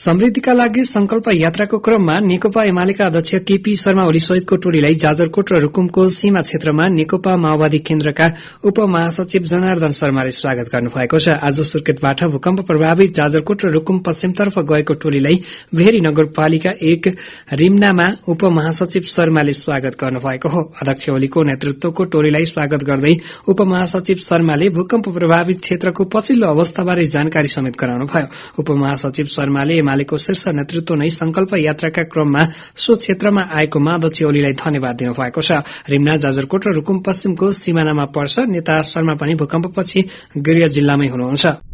समृद्धिका लागि संकल्प यात्राको क्रममा नेकपा एमालेका अध्यक्ष केपी शर्मा ओली सहितको टोलीलाई जाजरकोट र रूकुमको सीमा क्षेत्रमा नेकपा माओवादी केन्द्रका उपमहासचिव जनार्दन शर्माले स्वागत गर्नुभएको छ आज सुर्खेतबाट भूकम्प प्रभावित जाजरकोट र रूकुम पश्चिमतर्फ गएको टोलीलाई भेरी नगरपालिका एक रिम्नामा उपमहासचिव शर्माले स्वागत गर्नुभएको हो अध्यक्ष ओलीको नेतृत्वको टोलीलाई स्वागत गर्दै उपमहासचिव शर्माले भूकम्प प्रभावित क्षेत्रको पछिल्लो अवस्थाबारे जानकारी समेत गराउनुभयो उपमहासचिव शर्माले एमालेको शीर्ष नेतृत्व नै संकल्प यात्राका क्रममा सो क्षेत्रमा आएको माधव ओलीलाई धन्यवाद दिनुभएको छ रिम्ना जाजरकोट र रूकुम पश्चिमको सिमानामा पर्छ नेता शर्मा पनि भूकम्पपछि गृह जिल्लामै हुनुहुन्छ